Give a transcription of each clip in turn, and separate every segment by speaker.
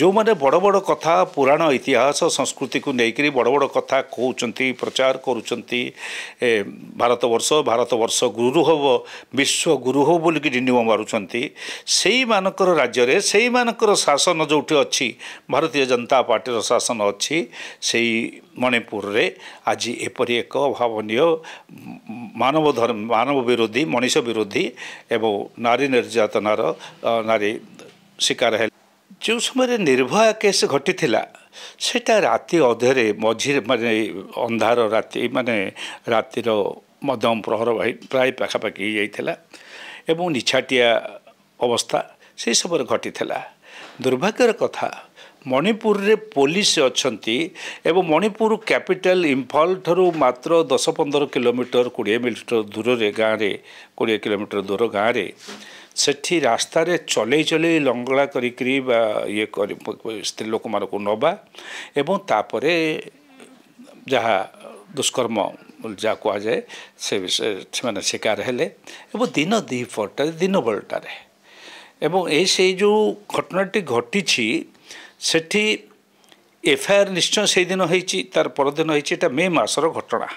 Speaker 1: ଯେଉଁମାନେ ବଡ଼ ବଡ଼ କଥା ପୁରାଣ ଇତିହାସ ସଂସ୍କୃତିକୁ ନେଇକରି ବଡ଼ ବଡ଼ କଥା କହୁଛନ୍ତି ପ୍ରଚାର କରୁଛନ୍ତି ଭାରତବର୍ଷ ଭାରତବର୍ଷ ଗୁରୁ ହେବ ବିଶ୍ୱ ଗୁରୁ ହେବ ବୋଲିକି ଡିନିମ ମାରୁଛନ୍ତି ସେଇମାନଙ୍କର ରାଜ୍ୟରେ ସେଇମାନଙ୍କର ଶାସନ ଯେଉଁଠି ଅଛି ଭାରତୀୟ ଜନତା ପାର୍ଟିର ଶାସନ ଅଛି ସେଇ ମଣିପୁରରେ ଆଜି ଏପରି ଏକ ଅଭାବନୀୟ ମାନବ ଧର୍ମ ମାନବ ବିରୋଧୀ ମଣିଷ ବିରୋଧୀ ଏବଂ ନାରୀ ନିର୍ଯାତନାର ନାରୀ ଶିକାର ହେଲେ ଯେଉଁ ସମୟରେ ନିର୍ଭୟା କେସ୍ ଘଟିଥିଲା ସେଇଟା ରାତି ଅଧେରେ ମଝିରେ ମାନେ ଅନ୍ଧାର ରାତି ମାନେ ରାତିର ମଧ୍ୟମ ପ୍ରହର ପ୍ରାୟ ପାଖାପାଖି ହେଇଯାଇଥିଲା ଏବଂ ନିଛାଟିଆ ଅବସ୍ଥା ସେ ସମୟରେ ଘଟିଥିଲା ଦୁର୍ଭାଗ୍ୟର କଥା ମଣିପୁରରେ ପୋଲିସ ଅଛନ୍ତି ଏବଂ ମଣିପୁର କ୍ୟାପିଟାଲ ଇମ୍ଫଲ ଠାରୁ ମାତ୍ର ଦଶ ପନ୍ଦର କିଲୋମିଟର କୋଡ଼ିଏ ମିଲିମିଟର ଦୂରରେ ଗାଁରେ କୋଡ଼ିଏ କିଲୋମିଟର ଦୂର ଗାଁରେ ସେଠି ରାସ୍ତାରେ ଚଲେଇ ଚଲେଇ ଲଙ୍ଗଳା କରିକିରି ବା ଇଏ କରି ସ୍ତ୍ରୀ ଲୋକମାନଙ୍କୁ ନେବା ଏବଂ ତାପରେ ଯାହା ଦୁଷ୍କର୍ମ ଯାହା କୁହାଯାଏ ସେ ବିଷୟରେ ସେମାନେ ଶିକାର ହେଲେ ଏବଂ ଦିନ ଦ୍ୱିପହରଟାରେ ଦିନ ବେଳଟାରେ ଏବଂ ଏ ସେଇ ଯେଉଁ ଘଟଣାଟି ଘଟିଛି ସେଠି ଏଫଆଇଆର୍ ନିଶ୍ଚୟ ସେଇଦିନ ହେଇଛି ତାର ପରଦିନ ହେଇଛି ଏଇଟା ମେ ମାସର ଘଟଣା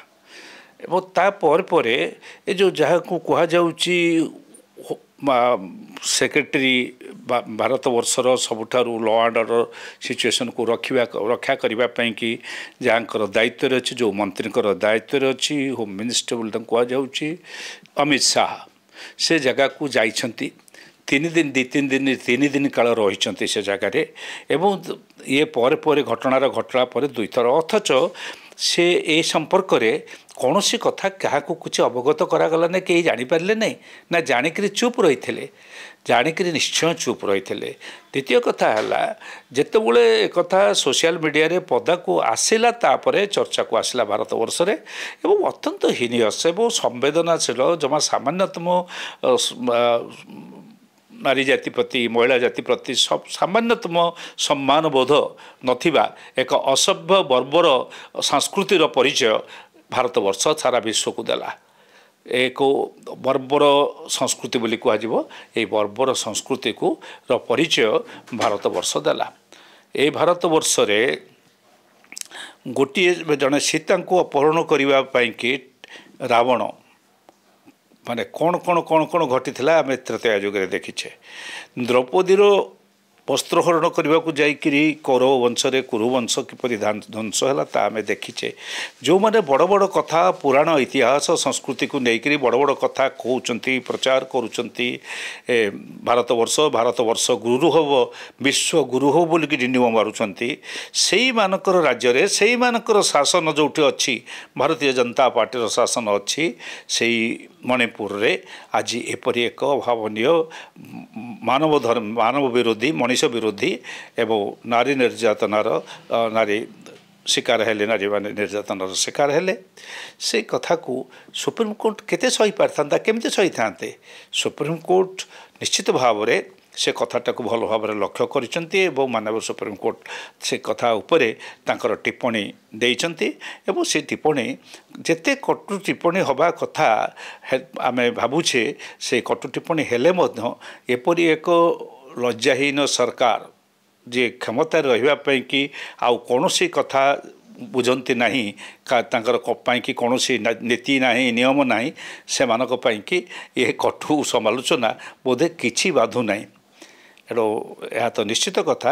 Speaker 1: ଏବଂ ତାପରେ ପରେ ଏ ଯେଉଁ ଯାହାକୁ କୁହାଯାଉଛି ସେକ୍ରେଟେରୀ ଭାରତବର୍ଷର ସବୁଠାରୁ ଲ ଆଣ୍ଡ ଅର୍ଡ଼ର ସିଚୁଏସନ୍କୁ ରଖିବା ରକ୍ଷା କରିବା ପାଇଁକି ଯାହାଙ୍କର ଦାୟିତ୍ୱରେ ଅଛି ଯେଉଁ ମନ୍ତ୍ରୀଙ୍କର ଦାୟିତ୍ୱରେ ଅଛି ହୋମ୍ ମିନିଷ୍ଟର ବୋଲି ତାଙ୍କୁ କୁହାଯାଉଛି ଅମିତ ଶାହା ସେ ଜାଗାକୁ ଯାଇଛନ୍ତି ତିନି ଦିନ ଦୁଇ ତିନି ଦିନ ତିନି ଦିନ କାଳ ରହିଛନ୍ତି ସେ ଜାଗାରେ ଏବଂ ଇଏ ପରେ ପରେ ଘଟଣାର ଘଟଣା ପରେ ଦୁଇଥର ଅଥଚ ସେ ଏ ସମ୍ପର୍କରେ କୌଣସି କଥା କାହାକୁ କିଛି ଅବଗତ କରାଗଲା ନାହିଁ କେହି ଜାଣିପାରିଲେ ନାହିଁ ନା ଜାଣିକିରି ଚୁପ୍ ରହିଥିଲେ ଜାଣିକିରି ନିଶ୍ଚୟ ଚୁପ୍ ରହିଥିଲେ ଦ୍ୱିତୀୟ କଥା ହେଲା ଯେତେବେଳେ କଥା ସୋସିଆଲ ମିଡ଼ିଆରେ ପଦାକୁ ଆସିଲା ତାପରେ ଚର୍ଚ୍ଚାକୁ ଆସିଲା ଭାରତବର୍ଷରେ ଏବଂ ଅତ୍ୟନ୍ତ ହିନିୟସ୍ ଏବଂ ସମ୍ବେଦନାଶୀଳ ଜମା ସାମାନ୍ୟତମ ନାରୀ ଜାତି ପ୍ରତି ମହିଳା ଜାତି ପ୍ରତି ସାମାନ୍ୟତମ ସମ୍ମାନ ବୋଧ ନଥିବା ଏକ ଅସଭ୍ୟ ବର୍ବର ସଂସ୍କୃତିର ପରିଚୟ ଭାରତବର୍ଷ ସାରା ବିଶ୍ୱକୁ ଦେଲା ଏକ ବର୍ବର ସଂସ୍କୃତି ବୋଲି କୁହାଯିବ ଏହି ବର୍ବର ସଂସ୍କୃତିକୁ ର ପରିଚୟ ଭାରତବର୍ଷ ଦେଲା ଏ ଭାରତବର୍ଷରେ ଗୋଟିଏ ଜଣେ ସୀତାଙ୍କୁ ଅପହରଣ କରିବା ପାଇଁକି ରାବଣ ମାନେ କ'ଣ କ'ଣ କ'ଣ କ'ଣ ଘଟିଥିଲା ଆମେ ତୃତୀୟ ଯୁଗରେ ଦେଖିଛେ ଦ୍ରୌପଦୀର ବସ୍ତ୍ରହରଣ କରିବାକୁ ଯାଇକିରି କୌରବ ବଂଶରେ କୁରୁ ବଂଶ କିପରି ଧ୍ୱଂସ ହେଲା ତାହା ଆମେ ଦେଖିଛେ ଯେଉଁମାନେ ବଡ଼ ବଡ଼ କଥା ପୁରାଣ ଇତିହାସ ସଂସ୍କୃତିକୁ ନେଇକରି ବଡ଼ ବଡ଼ କଥା କହୁଛନ୍ତି ପ୍ରଚାର କରୁଛନ୍ତି ଏ ଭାରତବର୍ଷ ଭାରତବର୍ଷ ଗୁରୁ ହେବ ବିଶ୍ୱ ଗୁରୁ ହେବ ବୋଲିକି ଡିନିମ ମାରୁଛନ୍ତି ସେଇମାନଙ୍କର ରାଜ୍ୟରେ ସେଇମାନଙ୍କର ଶାସନ ଯେଉଁଠି ଅଛି ଭାରତୀୟ ଜନତା ପାର୍ଟିର ଶାସନ ଅଛି ସେଇ ମଣିପୁରରେ ଆଜି ଏପରି ଏକ ଅଭାବନୀୟ ମାନବ ଧର୍ମ ମାନବ ବିରୋଧୀ ମଣିଷ ବିରୋଧୀ ଏବଂ ନାରୀ ନିର୍ଯାତନାର ନାରୀ ଶିକାର ହେଲେ ନାରୀମାନେ ନିର୍ଯାତନାର ଶିକାର ହେଲେ ସେ କଥାକୁ ସୁପ୍ରିମକୋର୍ଟ କେତେ ସହିପାରିଥାନ୍ତା କେମିତି ସହିଥାନ୍ତେ ସୁପ୍ରିମକୋର୍ଟ ନିଶ୍ଚିତ ଭାବରେ ସେ କଥାଟାକୁ ଭଲ ଭାବରେ ଲକ୍ଷ୍ୟ କରିଛନ୍ତି ଏବଂ ମାନବ ସୁପ୍ରିମକୋର୍ଟ ସେ କଥା ଉପରେ ତାଙ୍କର ଟିପ୍ପଣୀ ଦେଇଛନ୍ତି ଏବଂ ସେ ଟିପ୍ପଣୀ ଯେତେ କଟୁ ଟିପ୍ପଣୀ ହେବା କଥା ଆମେ ଭାବୁଛେ ସେ କଟୁ ଟିପ୍ପଣୀ ହେଲେ ମଧ୍ୟ ଏପରି ଏକ ଲଜ୍ଜାହୀନ ସରକାର ଯିଏ କ୍ଷମତାରେ ରହିବା ପାଇଁ କି ଆଉ କୌଣସି କଥା ବୁଝନ୍ତି ନାହିଁ ତାଙ୍କର ପାଇଁକି କୌଣସି ନୀତି ନାହିଁ ନିୟମ ନାହିଁ ସେମାନଙ୍କ ପାଇଁକି ଏ କଠୁ ସମାଲୋଚନା ବୋଧେ କିଛି ବାଧୁ ନାହିଁ ଏଣୁ ଏହା ତ ନିଶ୍ଚିତ କଥା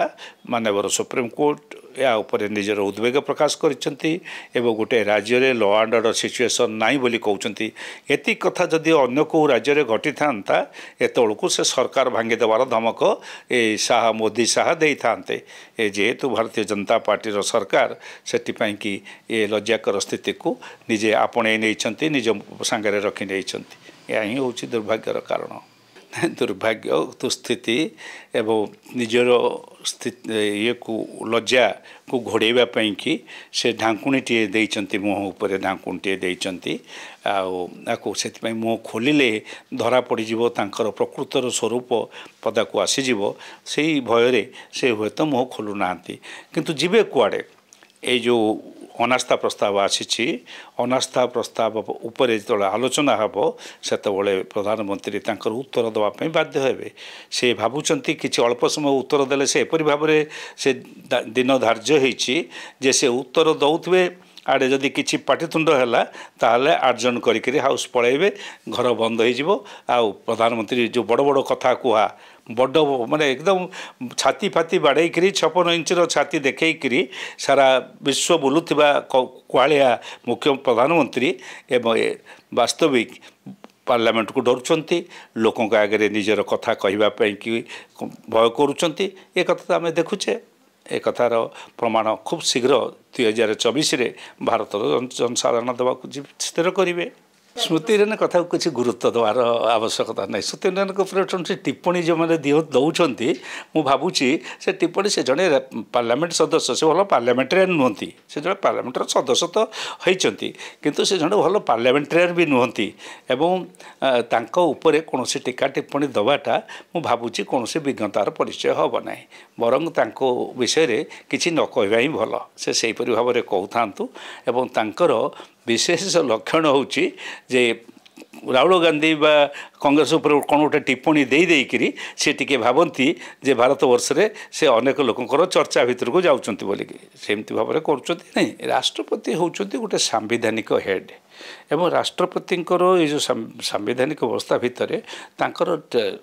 Speaker 1: ମାନ୍ୟବର ସୁପ୍ରିମକୋର୍ଟ ଏହା ଉପରେ ନିଜର ଉଦ୍ବେଗ ପ୍ରକାଶ କରିଛନ୍ତି ଏବଂ ଗୋଟିଏ ରାଜ୍ୟରେ ଲ ଆଣ୍ଡ ଅର୍ଡ଼ର ସିଚୁଏସନ୍ ନାହିଁ ବୋଲି କହୁଛନ୍ତି ଏତିକି କଥା ଯଦି ଅନ୍ୟ କେଉଁ ରାଜ୍ୟରେ ଘଟିଥାନ୍ତା ଏତେବେଳକୁ ସେ ସରକାର ଭାଙ୍ଗିଦେବାର ଧମକ ଏ ଶାହା ମୋଦି ଶାହା ଦେଇଥାନ୍ତେ ଏ ଯେହେତୁ ଭାରତୀୟ ଜନତା ପାର୍ଟିର ସରକାର ସେଥିପାଇଁକି ଏ ଲଜ୍ଜାକର ସ୍ଥିତିକୁ ନିଜେ ଆପଣେଇ ନେଇଛନ୍ତି ନିଜ ସାଙ୍ଗରେ ରଖି ନେଇଛନ୍ତି ଏହା ହିଁ ହେଉଛି ଦୁର୍ଭାଗ୍ୟର କାରଣ ଦୁର୍ଭାଗ୍ୟ ଦୁସ୍ଥିତି ଏବଂ ନିଜର ଇଏକୁ ଲଜ୍ଜାକୁ ଘୋଡ଼େଇବା ପାଇଁକି ସେ ଢାଙ୍କୁଣିଟିଏ ଦେଇଛନ୍ତି ମୁହଁ ଉପରେ ଢାଙ୍କୁଣିଟିଏ ଦେଇଛନ୍ତି ଆଉ ଆକୁ ସେଥିପାଇଁ ମୁହଁ ଖୋଲିଲେ ଧରା ପଡ଼ିଯିବ ତାଙ୍କର ପ୍ରକୃତର ସ୍ୱରୂପ ପଦାକୁ ଆସିଯିବ ସେଇ ଭୟରେ ସେ ହୁଏତ ମୁହଁ ଖୋଲୁନାହାନ୍ତି କିନ୍ତୁ ଯିବେ କୁଆଡ଼େ ଏଇ ଯେଉଁ ଅନାସ୍ଥା ପ୍ରସ୍ତାବ ଆସିଛି ଅନାସ୍ଥା ପ୍ରସ୍ତାବ ଉପରେ ଯେତେବେଳେ ଆଲୋଚନା ହେବ ସେତେବେଳେ ପ୍ରଧାନମନ୍ତ୍ରୀ ତାଙ୍କର ଉତ୍ତର ଦେବା ପାଇଁ ବାଧ୍ୟ ହେବେ ସେ ଭାବୁଛନ୍ତି କିଛି ଅଳ୍ପ ସମୟ ଉତ୍ତର ଦେଲେ ସେ ଏପରି ଭାବରେ ସେ ଦିନ ଧାର୍ଯ୍ୟ ହେଇଛି ଯେ ସେ ଉତ୍ତର ଦେଉଥିବେ ଆଡ଼େ ଯଦି କିଛି ପାଟିତୁଣ୍ଡ ହେଲା ତାହେଲେ ଆର୍ଜନ କରିକିରି ହାଉସ୍ ପଳାଇବେ ଘର ବନ୍ଦ ହେଇଯିବ ଆଉ ପ୍ରଧାନମନ୍ତ୍ରୀ ଯେଉଁ ବଡ଼ ବଡ଼ କଥା କୁହା ବଡ଼ ମାନେ ଏକଦମ ଛାତି ଫାତି ବାଡ଼େଇକିରି ଛପନ ଇଞ୍ଚର ଛାତି ଦେଖେଇକିରି ସାରା ବିଶ୍ୱ ବୁଲୁଥିବା କୁଆଳିଆ ମୁଖ୍ୟ ପ୍ରଧାନମନ୍ତ୍ରୀ ଏବଂ ବାସ୍ତବିକ ପାର୍ଲାମେଣ୍ଟକୁ ଡରୁଛନ୍ତି ଲୋକଙ୍କ ଆଗରେ ନିଜର କଥା କହିବା ପାଇଁ କି ଭୟ କରୁଛନ୍ତି ଏ କଥା ତ ଆମେ ଦେଖୁଛେ ଏ କଥାର ପ୍ରମାଣ ଖୁବ୍ ଶୀଘ୍ର ଦୁଇ ହଜାର ଚବିଶରେ ଭାରତର ଜନସାଧାରଣ ଦେବାକୁ ସ୍ଥିର କରିବେ ସ୍ମୃତି ଇରାନୀ କଥାକୁ କିଛି ଗୁରୁତ୍ୱ ଦେବାର ଆବଶ୍ୟକତା ନାହିଁ ସ୍ମୃତି ଇରାନୀଙ୍କ ଉପରେ ସେ ଟିପ୍ପଣୀ ଯେଉଁମାନେ ଦେଉଛନ୍ତି ମୁଁ ଭାବୁଛି ସେ ଟିପ୍ପଣୀ ସେ ଜଣେ ପାର୍ଲାମେଣ୍ଟ ସଦସ୍ୟ ସେ ଭଲ ପାର୍ଲାମେଣ୍ଟାରିଆନ୍ ନୁହନ୍ତି ସେ ଜଣେ ପାର୍ଲାମେଣ୍ଟର ସଦସ୍ୟ ତ ହୋଇଛନ୍ତି କିନ୍ତୁ ସେ ଜଣେ ଭଲ ପାର୍ଲାମେଣ୍ଟାରିଆନ୍ ବି ନୁହନ୍ତି ଏବଂ ତାଙ୍କ ଉପରେ କୌଣସି ଟୀକା ଟିପ୍ପଣୀ ଦେବାଟା ମୁଁ ଭାବୁଛି କୌଣସି ବିଜ୍ଞତାର ପରିଚୟ ହେବ ନାହିଁ ବରଂ ତାଙ୍କ ବିଷୟରେ କିଛି ନ କହିବା ହିଁ ଭଲ ସେ ସେହିପରି ଭାବରେ କହୁଥାନ୍ତୁ ଏବଂ ତାଙ୍କର ବିଶେଷ ଲକ୍ଷଣ ହେଉଛି ଯେ ରାହୁଲ ଗାନ୍ଧୀ ବା କଂଗ୍ରେସ ଉପରେ କ'ଣ ଗୋଟେ ଟିପ୍ପଣୀ ଦେଇ ଦେଇକରି ସେ ଟିକେ ଭାବନ୍ତି ଯେ ଭାରତବର୍ଷରେ ସେ ଅନେକ ଲୋକଙ୍କର ଚର୍ଚ୍ଚା ଭିତରକୁ ଯାଉଛନ୍ତି ବୋଲିକି ସେମିତି ଭାବରେ କରୁଛନ୍ତି ନାହିଁ ରାଷ୍ଟ୍ରପତି ହେଉଛନ୍ତି ଗୋଟେ ସାମ୍ବିଧାନିକ ହେଡ଼୍ ଏବଂ ରାଷ୍ଟ୍ରପତିଙ୍କର ଏଇ ଯେଉଁ ସାମ୍ବିଧାନିକ ବ୍ୟବସ୍ଥା ଭିତରେ ତାଙ୍କର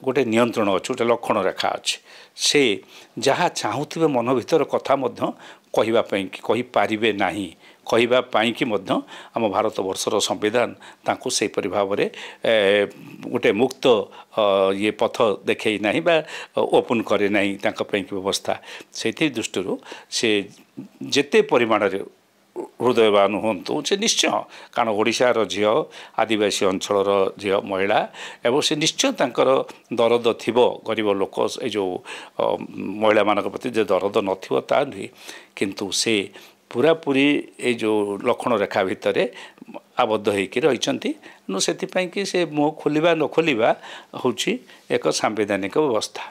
Speaker 1: ଗୋଟେ ନିୟନ୍ତ୍ରଣ ଅଛି ଗୋଟେ ଲକ୍ଷଣ ରେଖା ଅଛି ସେ ଯାହା ଚାହୁଁଥିବେ ମନ ଭିତର କଥା ମଧ୍ୟ କହିବା ପାଇଁ କହିପାରିବେ ନାହିଁ କହିବା ପାଇଁକି ମଧ୍ୟ ଆମ ଭାରତବର୍ଷର ସମ୍ବିଧାନ ତାଙ୍କୁ ସେହିପରି ଭାବରେ ଗୋଟେ ମୁକ୍ତ ଇଏ ପଥ ଦେଖାଇ ନାହିଁ ବା ଓପନ୍ କରେ ନାହିଁ ତାଙ୍କ ପାଇଁକି ବ୍ୟବସ୍ଥା ସେଇଥି ଦୃଷ୍ଟିରୁ ସେ ଯେତେ ପରିମାଣରେ ହୃଦୟବାନ ହୁଅନ୍ତୁ ସେ ନିଶ୍ଚୟ କାରଣ ଓଡ଼ିଶାର ଝିଅ ଆଦିବାସୀ ଅଞ୍ଚଳର ଝିଅ ମହିଳା ଏବଂ ସେ ନିଶ୍ଚୟ ତାଙ୍କର ଦରଦ ଥିବ ଗରିବ ଲୋକ ଏ ଯେଉଁ ମହିଳାମାନଙ୍କ ପ୍ରତି ଯେ ଦରଦ ନଥିବ ତା ନୁହେଁ କିନ୍ତୁ ସେ ପୁରାପୁରି ଏଇ ଯେଉଁ ଲକ୍ଷଣ ରେଖା ଭିତରେ ଆବଦ୍ଧ ହୋଇକି ରହିଛନ୍ତି ତେଣୁ ସେଥିପାଇଁକି ସେ ମୁହଁ ଖୋଲିବା ନ ଖୋଲିବା ହେଉଛି ଏକ ସାମ୍ବିଧାନିକ ବ୍ୟବସ୍ଥା